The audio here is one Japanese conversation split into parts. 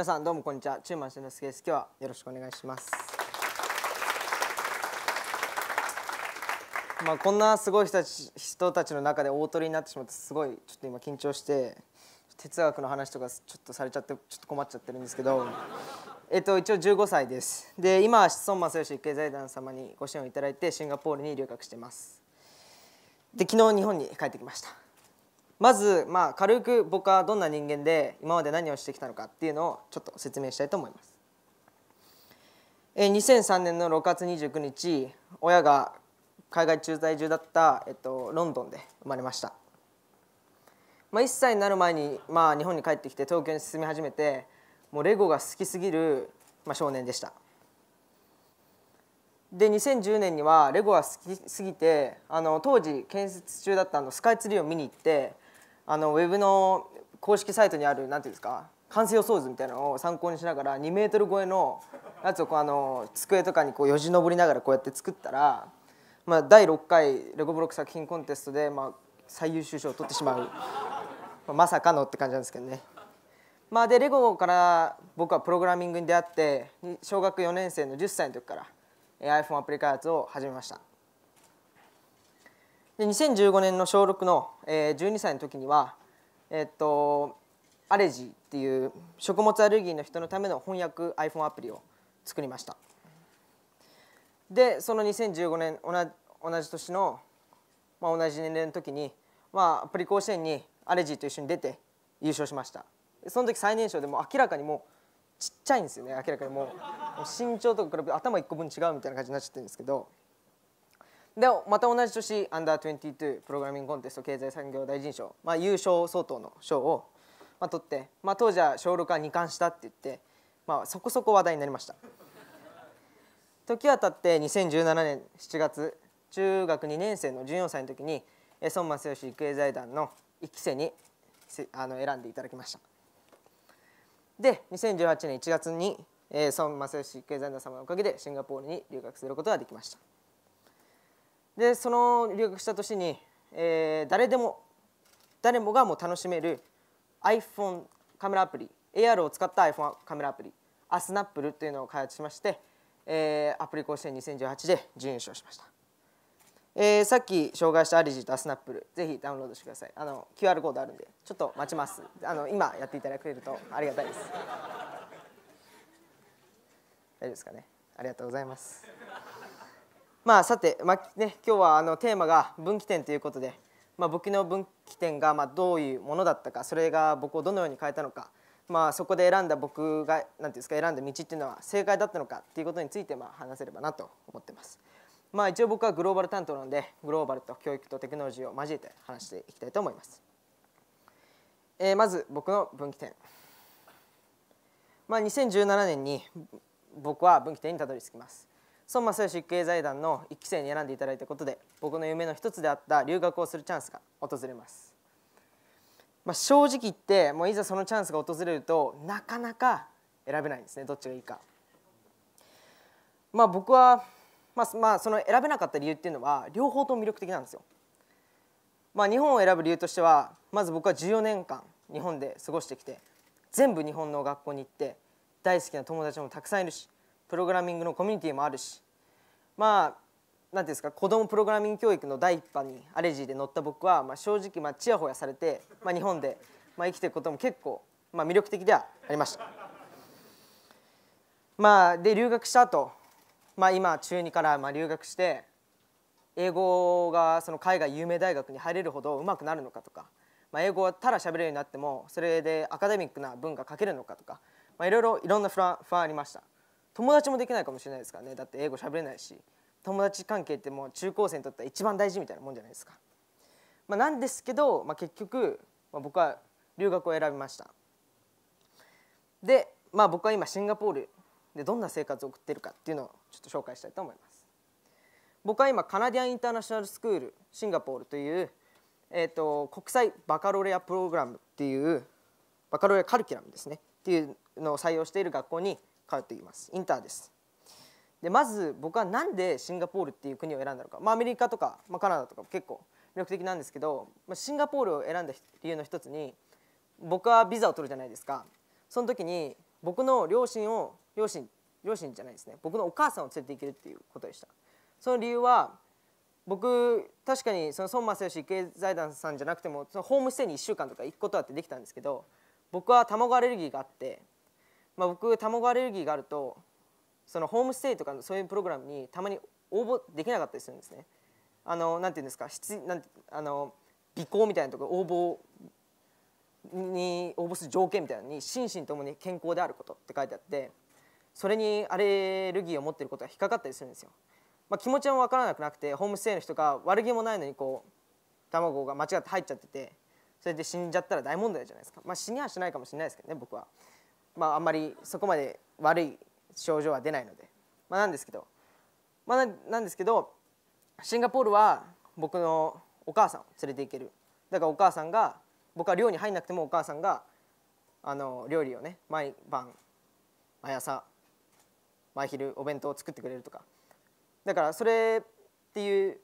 皆さんどうもこんにちはチューマン馬の之介です今日はよろしくお願いしますまあこんなすごい人たち人たちの中で大鳥になってしまってすごいちょっと今緊張して哲学の話とかちょっとされちゃってちょっと困っちゃってるんですけどえっと一応15歳ですで今は孫正義経済団様にご支援をいただいてシンガポールに留学してますで昨日日本に帰ってきましたまず、まあ、軽く僕はどんな人間で今まで何をしてきたのかっていうのをちょっと説明したいと思います。え2003年の6月29日親が海外駐在中だった、えっと、ロンドンで生まれました、まあ、1歳になる前に、まあ、日本に帰ってきて東京に住み始めてもうレゴが好きすぎる、まあ、少年でしたで2010年にはレゴが好きすぎてあの当時建設中だったのスカイツリーを見に行ってあのウェブの公式サイトにあるなんていうんですか完成予想図みたいなのを参考にしながら2メートル超えのやつをこうあの机とかにこうよじ登りながらこうやって作ったら、まあ、第6回レゴブロック作品コンテストで、まあ、最優秀賞を取ってしまう、まさかのって感じなんですけどね。まあ、でレゴから僕はプログラミングに出会って小学4年生の10歳の時から iPhone アプリ開発を始めました。で2015年の小6の、えー、12歳の時には、えー、っとアレジっていう食物アレルギーの人のための翻訳 iPhone アプリを作りましたでその2015年同じ同じ年の、まあ、同じ年齢の時に、まあ、プリ甲子園にアレジーと一緒に出て優勝しましたその時最年少でも明らかにもうちっちゃいんですよね明らかにもう身長とか比べて頭一個分違うみたいな感じになっちゃってるんですけどでまた同じ年 Under22 プログラミングコンテスト経済産業大臣賞、まあ、優勝相当の賞を、まあ、取って、まあ、当時は小6は2冠したって言って、まあ、そこそこ話題になりました時はたって2017年7月中学2年生の14歳の時に孫正義育英財団の1期生にあの選んでいただきましたで2018年1月に孫正義育英財団様のおかげでシンガポールに留学することができましたでその留学した年に、えー、誰でも誰もがもう楽しめる iPhone カメラアプリ AR を使った iPhone カメラアプリアスナップルというのを開発しまして、えー、アプリ甲子園2018で準優勝しました、えー、さっき紹介したアリジとアスナップルぜひダウンロードしてくださいあの QR コードあるんでちょっと待ちますあの今やっていただけるとありがたいです 大丈夫ですかねありがとうございますまあさて、まあね、今日はあのテーマが分岐点ということで、まあ、僕の分岐点がまあどういうものだったかそれが僕をどのように変えたのか、まあ、そこで選んだ僕が何て言うんですか選んだ道っていうのは正解だったのかっていうことについてまあ話せればなと思ってます。まあ、一応僕はグローバル担当なのでグローバルと教育とテクノロジーを交えて話していきたいと思います。えー、まず僕の分岐点、まあ、2017年に僕は分岐点にたどり着きます。孫正義経済財団の1期生に選んでいただいたことで僕の夢の一つであった留学をするチャンスが訪れます、まあ、正直言ってもういざそのチャンスが訪れるとなかなか選べないんですねどっちがいいか。まあ、僕は、まあまあ、その選べなかった理由っていうのは両方とも魅力的なんですよ。まあ、日本を選ぶ理由としてはまず僕は14年間日本で過ごしてきて全部日本の学校に行って大好きな友達もたくさんいるしプログラミングのコミュニティもあるしまあ何ていうんですか子供プログラミング教育の第一波にアレジーで乗った僕は、まあ、正直まあちやほやされて、まあ、日本で、まあ、生きていくことも結構、まあ、魅力的ではありました。まあ、で留学した後、まあ今中2からまあ留学して英語がその海外有名大学に入れるほどうまくなるのかとか、まあ、英語はただ喋れるようになってもそれでアカデミックな文が書けるのかとか、まあ、いろいろいろんな不安不安ありました。友達もできないかもしれないですからねだって英語喋れないし友達関係ってもう中高生にとっては一番大事みたいなもんじゃないですか、まあ、なんですけど、まあ、結局、まあ、僕は留学を選びましたで、まあ、僕は今シンガポールでどんな生活を送ってるかっていうのをちょっと紹介したいと思います僕は今カナディアン・インターナショナル・スクールシンガポールという、えーと、国際バカロレアプログラムっていうバカロレアカルキュラムですねっていうのを採用している学校に通っていますインターですでまず僕は何でシンガポールっていう国を選んだのか、まあ、アメリカとか、まあ、カナダとか結構魅力的なんですけど、まあ、シンガポールを選んだ理由の一つに僕はビザを取るじゃないですかその時に僕の両親を両親両親じゃないですね僕のお母さんを連れて行けるっていうことでしたその理由は僕確かにその孫正義経財団さんじゃなくてもそのホームステイに1週間とか行くことだってできたんですけど僕は卵アレルギーがあってまあ、僕卵アレルギーがあるとそのホームステイとかそういうプログラムにたまに応募できなかったりするんですね。あのなんていうんですかなんあの尾行みたいなとこ応募に応募する条件みたいなのに心身ともに健康であることって書いてあってそれにアレルギーを持ってることが引っかかったりするんですよ。まあ、気持ちも分からなくなくてホームステイの人が悪気もないのにこう卵が間違って入っちゃっててそれで死んじゃったら大問題じゃないですか、まあ、死にはしないかもしれないですけどね僕は。まあ、あんまりそこまで悪い症状は出ないので、まあ、なんですけど、まあ、なんですけどシンガポールは僕のお母さんを連れて行けるだからお母さんが僕は寮に入んなくてもお母さんがあの料理をね毎晩毎朝毎昼お弁当を作ってくれるとかだからそれっていう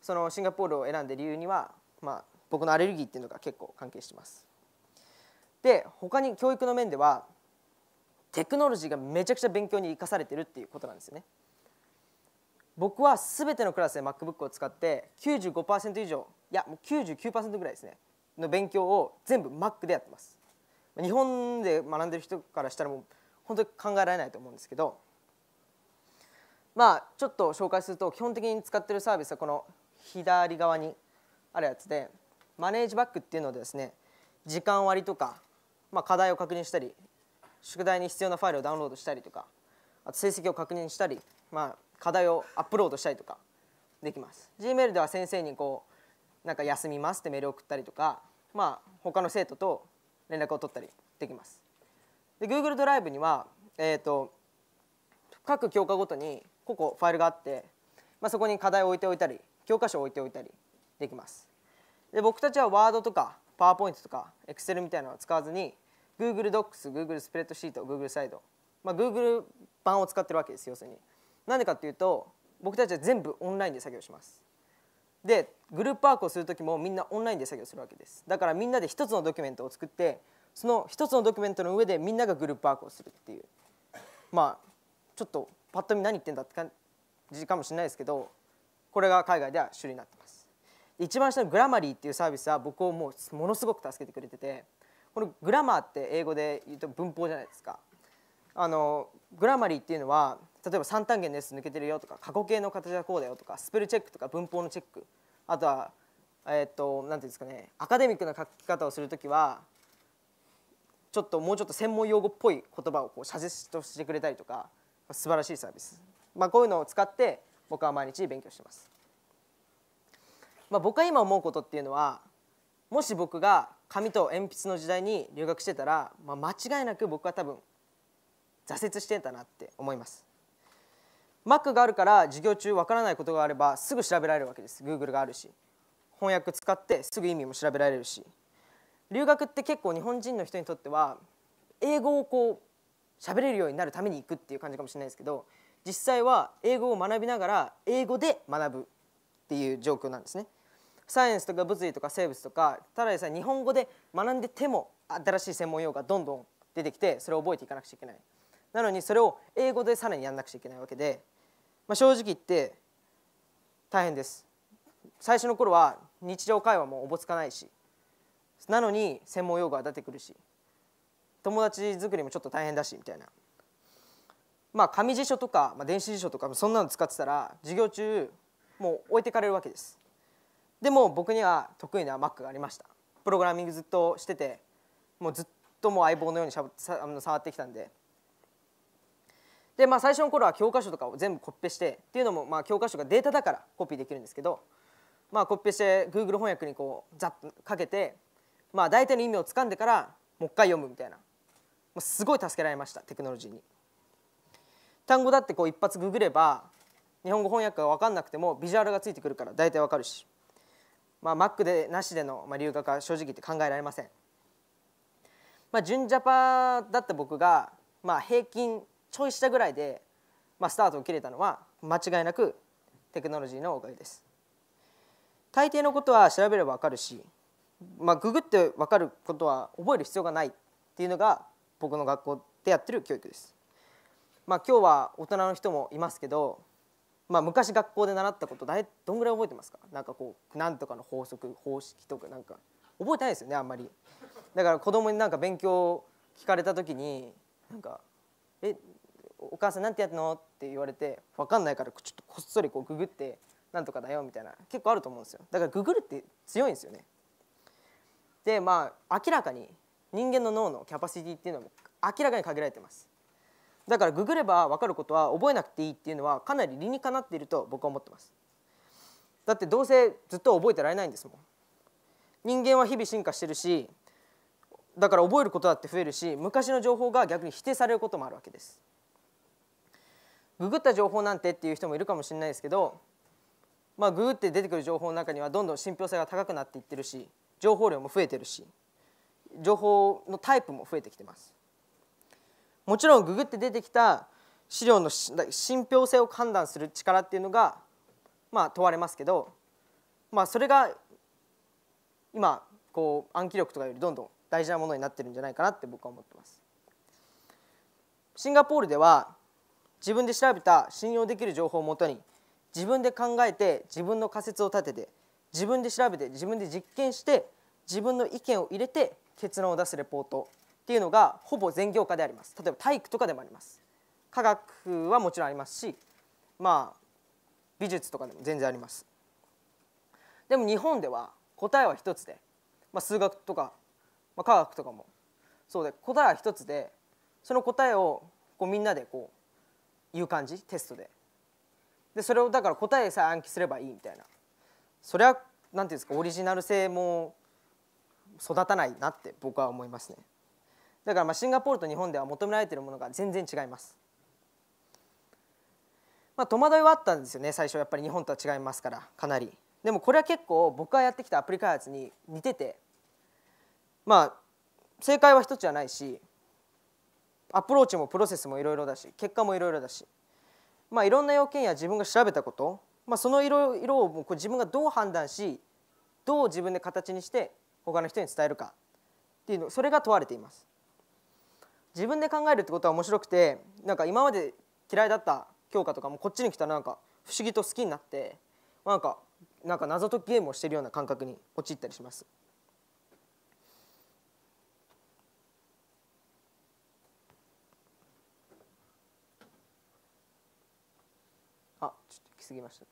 そのシンガポールを選んで理由には、まあ、僕のアレルギーっていうのが結構関係してます。で他に教育の面ではテクノロジーがめちゃくちゃ勉強に生かされてるっていうことなんですよね僕は全てのクラスで MacBook を使って95%以上いやもう99%ぐらいですねの勉強を全部 Mac でやってます日本で学んでる人からしたらもう本当に考えられないと思うんですけどまあちょっと紹介すると基本的に使ってるサービスはこの左側にあるやつでマネージバックっていうのでですね時間割とか、まあ、課題を確認したり宿題に必要なファイルをダウンロードしたりとかあと成績を確認したり、まあ、課題をアップロードしたりとかできます Gmail では先生にこうなんか休みますってメールを送ったりとか、まあ、他の生徒と連絡を取ったりできますで Google ドライブには、えーと、各教科ごとに個々ファイルがあって、まあ、そこに課題を置いておいたり教科書を置いておいたりできますで僕たちはワードとかパワーポイントとかエクセルみたいなのを使わずに Google Docs、Google スプレッドシート、Google サイド、まあ、Google 版を使ってるわけです要するに。なんでかっていうと僕たちは全部オンラインで作業します。でグループワークをする時もみんなオンラインで作業するわけですだからみんなで一つのドキュメントを作ってその一つのドキュメントの上でみんながグループワークをするっていうまあちょっとパッと見何言ってんだって感じかもしれないですけどこれが海外では主流になってます一番下のグラマリーっていうサービスは僕をもうものすごく助けてくれててこれグラマーって英語で言うと文法じゃないですかあのグラマリーっていうのは例えば三単元の S 抜けてるよとか過去形の形はこうだよとかスペルチェックとか文法のチェックあとはえー、っと何ていうんですかねアカデミックな書き方をする時はちょっともうちょっと専門用語っぽい言葉をこう写実としてくれたりとか素晴らしいサービス、まあ、こういうのを使って僕は毎日勉強してます、まあ、僕が今思うことっていうのはもし僕が紙と鉛筆の時代に留学してたら、まあ、間違いなく僕は多分挫折してたなって思いますマックがあるから授業中わからないことがあればすぐ調べられるわけです Google があるし翻訳使ってすぐ意味も調べられるし留学って結構日本人の人にとっては英語をこう喋れるようになるために行くっていう感じかもしれないですけど実際は英語を学びながら英語で学ぶっていう状況なんですね。サイエンスとか物理とか生物とかただでさえ日本語で学んでても新しい専門用語がどんどん出てきてそれを覚えていかなくちゃいけないなのにそれを英語でさらにやんなくちゃいけないわけで、まあ、正直言って大変です最初の頃は日常会話もおぼつかないしなのに専門用語が出てくるし友達作りもちょっと大変だしみたいなまあ紙辞書とか、まあ、電子辞書とかもそんなの使ってたら授業中もう置いてかれるわけですでも僕には得意な Mac がありましたプログラミングずっとしててもうずっともう相棒のようにしゃさあの触ってきたんでで、まあ、最初の頃は教科書とかを全部コピペしてっていうのもまあ教科書がデータだからコピーできるんですけど、まあ、コピペして Google 翻訳にこうザッとかけて、まあ、大体の意味をつかんでからもう一回読むみたいなもうすごい助けられましたテクノロジーに。単語だってこう一発ググれば日本語翻訳が分かんなくてもビジュアルがついてくるから大体分かるし。まあ、Mac でなしでの、まあ、留学は正直言って考えられません、まあ、純ジャパだった僕が、まあ、平均ちょい下ぐらいで、まあ、スタートを切れたのは間違いなくテクノロジーのおかげです大抵のことは調べれば分かるし、まあ、ググって分かることは覚える必要がないっていうのが僕の学校でやってる教育です、まあ、今日は大人の人もいますけどまあ、昔学校で習ったことだいどんぐらい覚えてますかなんかこうなんとかの法則方式とかなんか覚えてないですよねあんまりだから子供になんか勉強聞かれた時になんか「えお母さんなんてやったの?」って言われて分かんないからちょっとこっそりこうググって「なんとかだよ」みたいな結構あると思うんですよだからググるって強いんですよねでまあ明らかに人間の脳のキャパシティっていうのも明らかに限られてますだからググれば分かることは覚えなくていいっていうのはかなり理にかなっていると僕は思ってますだってどうせずっと覚えてられないんですもん人間は日々進化してるしだから覚えることだって増えるし昔の情報が逆に否定されることもあるわけですググった情報なんてっていう人もいるかもしれないですけどまあググって出てくる情報の中にはどんどん信憑性が高くなっていってるし情報量も増えてるし情報のタイプも増えてきてますもちろんググって出てきた資料の信憑性を判断する力っていうのが、まあ、問われますけど、まあ、それが今こう暗記力とかよりどんどん大事なものになってるんじゃないかなって僕は思ってます。シンガポールでは自分で調べた信用できる情報をもとに自分で考えて自分の仮説を立てて自分で調べて自分で実験して自分の意見を入れて結論を出すレポートっていうのがほぼ全業界であります例えば体育とかでもあります科学はもちろんありますしまあ美術とかでも全然ありますでも日本では答えは一つで、まあ、数学とか、まあ、科学とかもそうで答えは一つでその答えをこうみんなでこう言う感じテストででそれをだから答えさえ暗記すればいいみたいなそれは何て言うんですかオリジナル性も育たないなって僕は思いますね。だからまあシンガポールと日本では求められているものが全然違います。まあ、戸惑いはあったんですよね最初やっぱり日本とは違いますからかなり。でもこれは結構僕がやってきたアプリ開発に似ててまあ正解は一つじゃないしアプローチもプロセスもいろいろだし結果もいろいろだし、まあ、いろんな要件や自分が調べたこと、まあ、そのいろいろをこう自分がどう判断しどう自分で形にして他の人に伝えるかっていうのそれが問われています。自分で考えるってことは面白くてなんか今まで嫌いだった教科とかもこっちに来たらなんか不思議と好きになってなんかなんか謎解きゲームをしてるような感覚に陥ったりします。あちょっとぎましたね。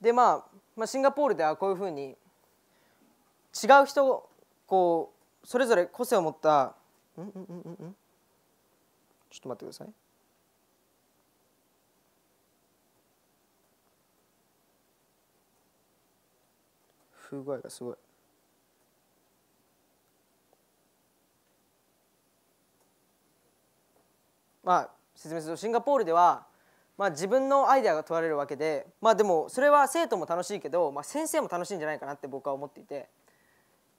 で、まあ、まあシンガポールではこういうふうに違う人こうそれぞれ個性を持ったうんうんうんうんちょっと待ってくださいがすごいまあ説明するとシンガポールではまあ、自分のアイデアが問われるわけでまあでもそれは生徒も楽しいけど、まあ、先生も楽しいんじゃないかなって僕は思っていて、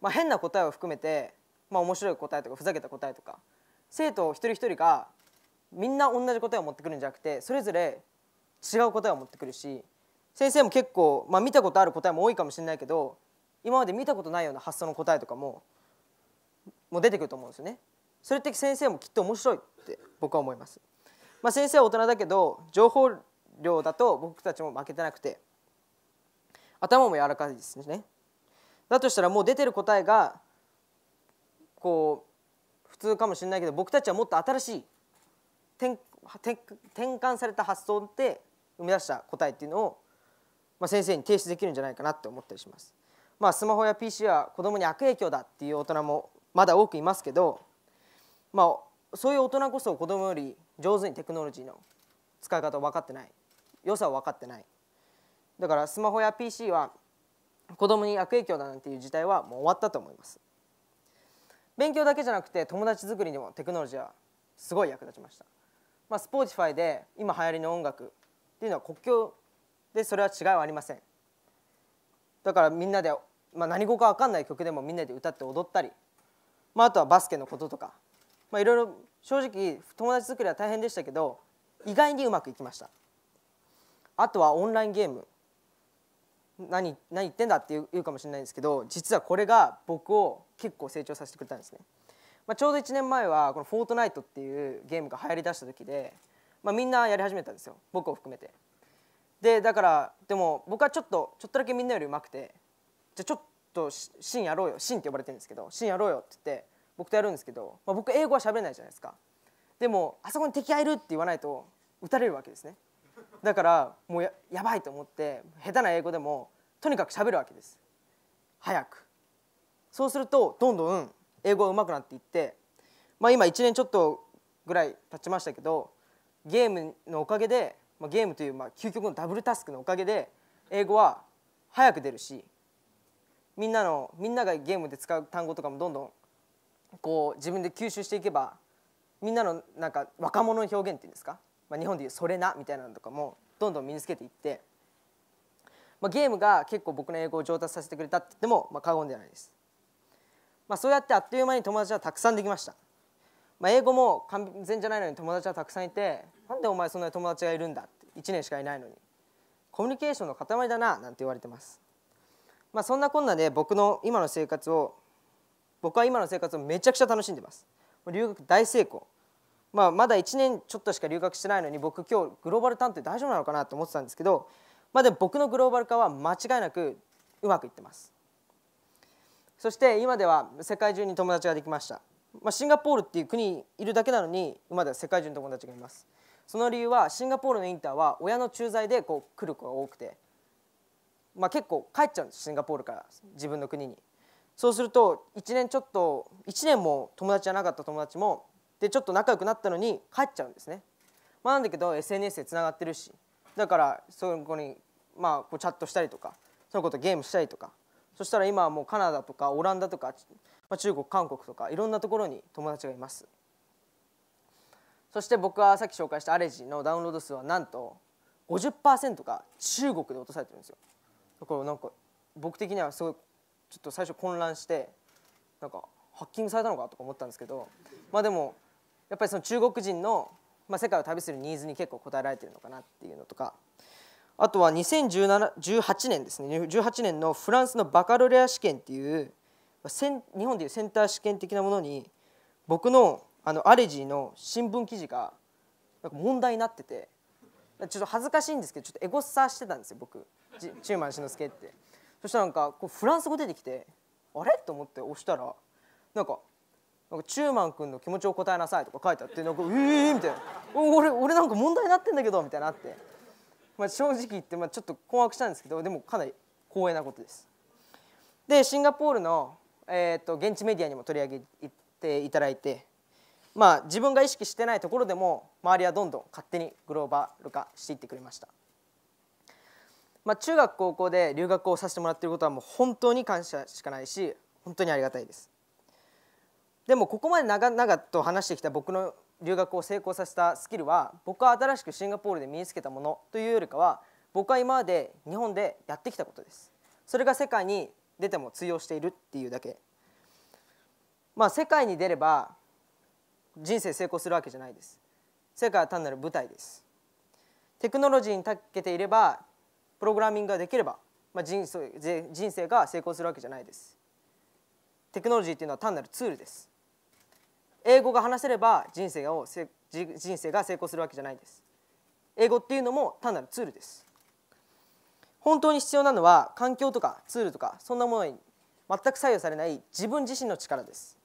まあ、変な答えを含めてまあ、面白い答えとかふざけた答えとか生徒一人一人がみんな同じ答えを持ってくるんじゃなくてそれぞれ違う答えを持ってくるし先生も結構、まあ、見たことある答えも多いかもしれないけど今まで見たことないような発想の答えとかももう出てくると思うんですよね。それって先生もきっと面白いって僕は思います。まあ、先生は大人だけど情報量だと僕たちも負けてなくて頭も柔らかいですね。だとしたらもう出てる答えがこう普通かもしれないけど僕たちはもっと新しい転換された発想で生み出した答えっていうのを、まあ、先生に提出できるんじゃないかなって思ったりします。まあ、スマホや PC は子供に悪影響だっていう大人もまだ多くいますけど、まあ、そういう大人こそ子供より上手にテクノロジーの使い方を分かってない良さを分かってないだからスマホや PC は子供に悪影響だなんていう事態はもう終わったと思います。勉強だけじゃなくて友達作りにもテクノロジーはすごい役立ちました、まあ、s p ティファイで今流行りの音楽っていうのは国境でそれは違いはありませんだからみんなで、まあ、何語か分かんない曲でもみんなで歌って踊ったり、まあ、あとはバスケのこととか、まあ、いろいろ正直友達作りは大変でしたけど意外にうまくいきましたあとはオンラインゲーム何何言ってんだっていうかもしれないんですけど実はこれが僕を結構成長させてくれたんですね、まあ、ちょうど1年前はこの「フォートナイト」っていうゲームが流行りだした時で、まあ、みんなやり始めたんですよ僕を含めてでだからでも僕はちょっとちょっとだけみんなよりうまくてじゃあちょっとシンやろうよシンって呼ばれてるんですけどシンやろうよって言って僕とやるんですけど、まあ、僕英語は喋れないじゃないですかでもあそこに敵がいるって言わないと撃たれるわけですねだからもうやばいと思って下手な英語でもとにかく喋るわけです早くそうするとどんどん英語が上手くなっていって、まあ、今1年ちょっとぐらい経ちましたけどゲームのおかげで、まあ、ゲームというまあ究極のダブルタスクのおかげで英語は早く出るしみんなのみんながゲームで使う単語とかもどんどんこう自分で吸収していけばみんなのなんか若者の表現っていうんですか、まあ、日本でいう「それな」みたいなのとかもどんどん身につけていって、まあ、ゲームが結構僕の英語を上達させてくれたって言っても、まあ、過言ではないです。まあ、そうやってあっという間に友達はたくさんできました、まあ、英語も完全じゃないのに友達はたくさんいてなんでお前そんなに友達がいるんだって1年しかいないのにコミュニケーションの塊だななんて言われてます、まあ、そんなこんなで僕の今の生活を僕は今の生活をめちゃくちゃ楽しんでます留学大成功、まあ、まだ1年ちょっとしか留学してないのに僕今日グローバル探偵大丈夫なのかなと思ってたんですけど、まあ、でも僕のグローバル化は間違いなくうまくいってますそして今では世界中に友達ができました、まあ、シンガポールっていう国にいるだけなのに今では世界中に友達がいますその理由はシンガポールのインターは親の駐在でこう来る子が多くて、まあ、結構帰っちゃうんですシンガポールから自分の国にそうすると1年ちょっと1年も友達じゃなかった友達もでちょっと仲良くなったのに帰っちゃうんですね、まあ、なんだけど SNS でつながってるしだからそこにまあこうチャットしたりとかそのことゲームしたりとかそしたら今はもうカナダとかオランダとか、まあ、中国韓国とかいろんなところに友達がいますそして僕はさっき紹介したアレジのダウンロード数はなんと50%が中国で落とされてるんですよだからなんか僕的にはすごいちょっと最初混乱してなんかハッキングされたのかとか思ったんですけどまあでもやっぱりその中国人の、まあ、世界を旅するニーズに結構応えられてるのかなっていうのとかあとは2018年ですね18年のフランスのバカロレア試験っていう日本でいうセンター試験的なものに僕のあのアレジーの新聞記事がなんか問題になっててちょっと恥ずかしいんですけどちょっとエゴサしてたんですよ僕中馬志之助って。そしたらなんかこうフランス語出てきてあれと思って押したらなんかなんかチューマン君の気持ちを答えなさいとか書いてあってなんかうえーみたいな俺俺なんか問題になってんだけどみたいなってまあ、正直言って、まあ、ちょっと困惑したんですけどでもかなり光栄なことです。でシンガポールの、えーと、現地メディアにも取り上げていただいて、まあ、自分が意識してないところでも周りはどんどん勝手にグローバル化していってくれました。まあ、中学高校で留学をさせてもらってることはもう本当に感謝しかないし本当にありがたいですでもここまで長々と話してきた僕の留学を成功させたスキルは僕は新しくシンガポールで身につけたものというよりかは僕は今まで日本でやってきたことですそれが世界に出ても通用しているっていうだけまあ世界に出れば人生成功するわけじゃないです世界は単なる舞台ですテクノロジーに長けていればプログラミングができれば、まあ、人生人生が成功するわけじゃないですテクノロジーっていうのは単なるツールです英語が話せれば人生を人生が成功するわけじゃないです英語っていうのも単なるツールです本当に必要なのは環境とかツールとかそんなものに全く左右されない自分自身の力です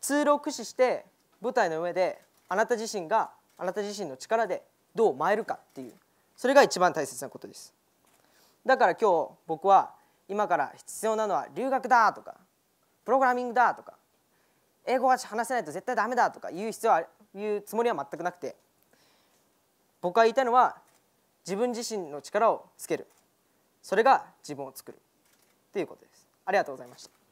ツールを駆使して舞台の上であなた自身があなた自身の力でどう舞えるかっていうそれが一番大切なことですだから今日僕は今から必要なのは留学だとかプログラミングだとか英語が話せないと絶対ダメだとか言う必要は言うつもりは全くなくて僕が言いたいのは自分自身の力をつけるそれが自分を作るということですありがとうございました